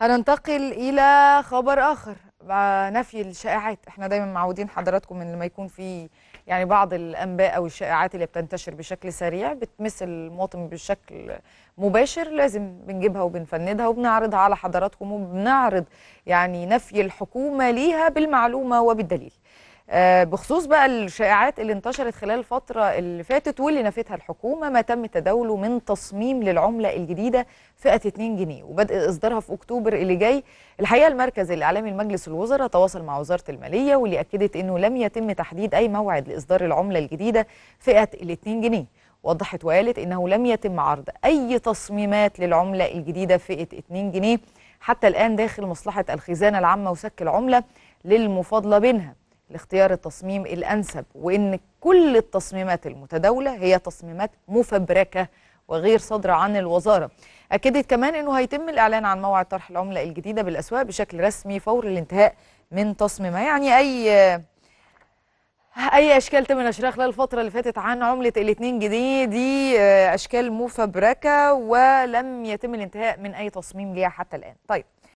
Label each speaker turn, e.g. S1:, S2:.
S1: هننتقل الى خبر اخر نفي الشائعات احنا دايما معودين حضراتكم ان لما يكون في يعني بعض الانباء او الشائعات اللي بتنتشر بشكل سريع بتمس المواطن بشكل مباشر لازم بنجيبها وبنفندها وبنعرضها على حضراتكم وبنعرض يعني نفي الحكومه ليها بالمعلومه وبالدليل آه، بخصوص بقى الشائعات اللي انتشرت خلال الفترة اللي فاتت واللي نفتها الحكومة ما تم تداوله من تصميم للعملة الجديدة فئة 2 جنيه وبدء إصدارها في أكتوبر اللي جاي الحقيقة المركز الإعلامي لمجلس الوزراء تواصل مع وزارة المالية واللي أكدت أنه لم يتم تحديد أي موعد لإصدار العملة الجديدة فئة ال 2 جنيه وضحت وقالت أنه لم يتم عرض أي تصميمات للعملة الجديدة فئة 2 جنيه حتى الآن داخل مصلحة الخزانة العامة وسك العملة للمفاضلة بينها لاختيار التصميم الأنسب وإن كل التصميمات المتداولة هي تصميمات مفبركة وغير صادرة عن الوزارة أكدت كمان أنه هيتم الإعلان عن موعد طرح العملة الجديدة بالأسواق بشكل رسمي فور الانتهاء من تصميمها يعني أي اي اشكال تم نشرها خلال الفتره اللي فاتت عن عمله الاتنين جنيه دي اشكال مفبركه ولم يتم الانتهاء من اي تصميم ليها حتى الان طيب